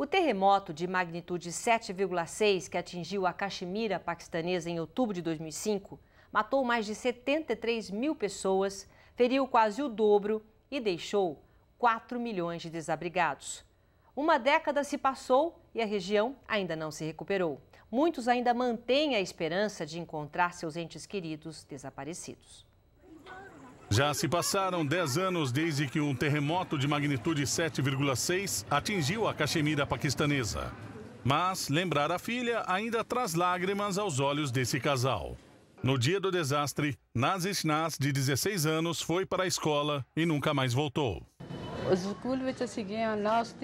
O terremoto de magnitude 7,6 que atingiu a Caxemira paquistanesa em outubro de 2005 matou mais de 73 mil pessoas, feriu quase o dobro e deixou 4 milhões de desabrigados. Uma década se passou e a região ainda não se recuperou. Muitos ainda mantêm a esperança de encontrar seus entes queridos desaparecidos. Já se passaram 10 anos desde que um terremoto de magnitude 7,6 atingiu a Caxemira paquistanesa. Mas lembrar a filha ainda traz lágrimas aos olhos desse casal. No dia do desastre, Nas, de 16 anos, foi para a escola e nunca mais voltou.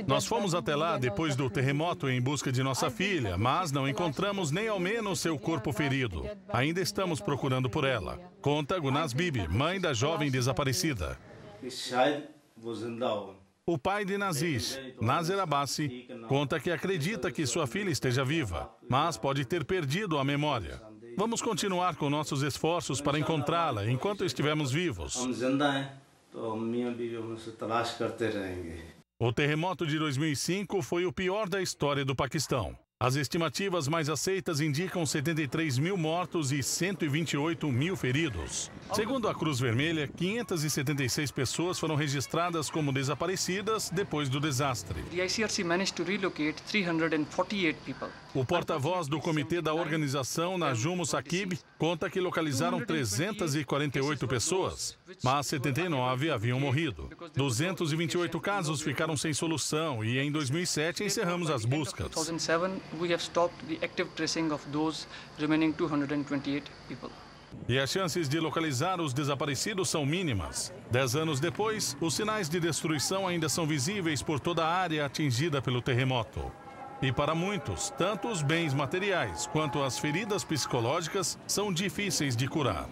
Nós fomos até lá depois do terremoto em busca de nossa filha, mas não encontramos nem ao menos seu corpo ferido. Ainda estamos procurando por ela. Conta Gunas Bibi, mãe da jovem desaparecida. O pai de Naziz, Nazer Abassi, conta que acredita que sua filha esteja viva, mas pode ter perdido a memória. Vamos continuar com nossos esforços para encontrá-la enquanto estivermos vivos. O terremoto de 2005 foi o pior da história do Paquistão. As estimativas mais aceitas indicam 73 mil mortos e 128 mil feridos. Segundo a Cruz Vermelha, 576 pessoas foram registradas como desaparecidas depois do desastre. O porta-voz do comitê da organização, Najumo Sakib, conta que localizaram 348 pessoas, mas 79 haviam morrido. 228 casos ficaram sem solução e em 2007 encerramos as buscas we have stopped the active tracing of those remaining 228 people. E as chances de localizar os desaparecidos são mínimas. Dez anos depois, os sinais de destruição ainda são visíveis por toda a área atingida pelo terremoto. E para muitos, tanto os bens materiais quanto as feridas psicológicas são difíceis de curar.